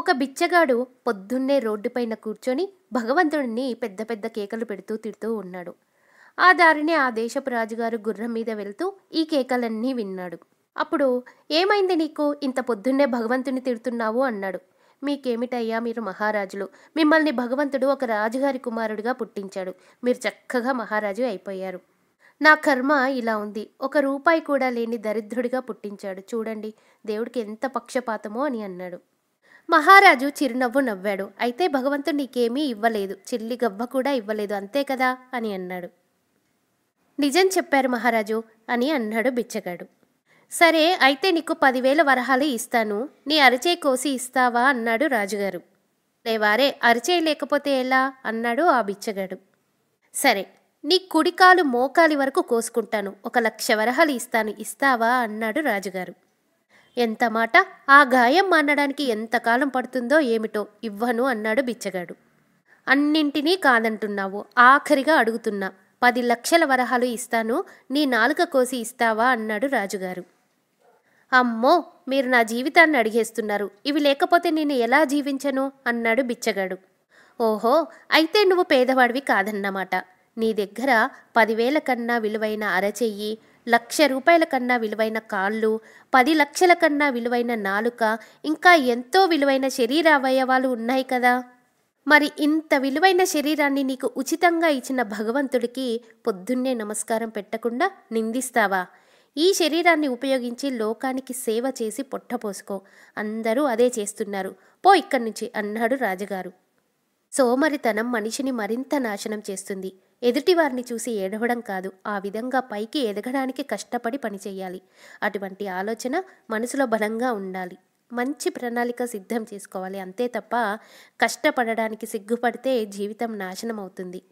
ఒక బిచ్చగాడు పొద్దున్నే రోడ్డుపైన కూర్చొని భగవంతుడిని పెద్ద పెద్ద కేకలు పెడుతూ తిడుతూ ఉన్నాడు ఆ దారిని ఆ దేశపు రాజుగారు గుర్రం మీద వెళ్తూ ఈ కేకలన్నీ విన్నాడు అప్పుడు ఏమైంది నీకు ఇంత పొద్దున్నే భగవంతుని తిడుతున్నావు అన్నాడు మీకేమిటయ్యా మీరు మహారాజులు మిమ్మల్ని భగవంతుడు ఒక రాజుగారి కుమారుడిగా పుట్టించాడు మీరు చక్కగా మహారాజు అయిపోయారు నా కర్మ ఇలా ఉంది ఒక రూపాయి కూడా లేని దరిద్రుడిగా పుట్టించాడు చూడండి దేవుడికి ఎంత పక్షపాతమో అని అన్నాడు మహారాజు చిరునవ్వు నవ్వాడు అయితే భగవంతుడు నీకేమీ ఇవ్వలేదు చిల్లి గవ్వ కూడా ఇవ్వలేదు అంతే కదా అని అన్నాడు నిజం చెప్పారు మహారాజు అని అన్నాడు బిచ్చగాడు సరే అయితే నీకు పదివేల వరహాలు ఇస్తాను నీ అరచే కోసి ఇస్తావా అన్నాడు రాజుగారు లేవారే అరచే లేకపోతే ఎలా అన్నాడు ఆ బిచ్చగాడు సరే నీ కుడికాలు మోకాలి వరకు కోసుకుంటాను ఒక లక్ష వరహాలు ఇస్తాను ఇస్తావా అన్నాడు రాజుగారు ఎంత మాట ఆ గాయం మానడానికి ఎంతకాలం పడుతుందో ఏమిటో ఇవ్వను అన్నాడు బిచ్చగాడు అన్నింటినీ కాదంటున్నావు ఆఖరిగా అడుగుతున్నా పది లక్షల వరహాలు ఇస్తాను నీ నాలుక కోసి ఇస్తావా అన్నాడు రాజుగారు అమ్మో మీరు నా జీవితాన్ని అడిగేస్తున్నారు ఇవి లేకపోతే నేను ఎలా జీవించను అన్నాడు బిచ్చగాడు ఓహో అయితే నువ్వు పేదవాడివి కాదన్నమాట నీ దగ్గర పదివేల కన్నా విలువైన అరచెయ్యి లక్ష రూపాయల కన్నా విలువైన కాళ్ళు పది లక్షల కన్నా విలువైన నాలుక ఇంకా ఎంతో విలువైన శరీర అవయవాలు ఉన్నాయి కదా మరి ఇంత విలువైన శరీరాన్ని నీకు ఉచితంగా ఇచ్చిన భగవంతుడికి పొద్దున్నే నమస్కారం పెట్టకుండా నిందిస్తావా ఈ శరీరాన్ని ఉపయోగించి లోకానికి సేవ చేసి పొట్టపోసుకో అందరూ అదే చేస్తున్నారు పో ఇక్కడి నుంచి అన్నాడు రాజుగారు సోమరితనం మనిషిని మరింత నాశనం చేస్తుంది ఎదుటివారిని చూసి ఏడవడం కాదు ఆ విధంగా పైకి ఎదగడానికి కష్టపడి పనిచేయాలి అటువంటి ఆలోచన మనసులో బలంగా ఉండాలి మంచి ప్రణాళిక సిద్ధం చేసుకోవాలి అంతే తప్ప కష్టపడడానికి సిగ్గుపడితే జీవితం నాశనం అవుతుంది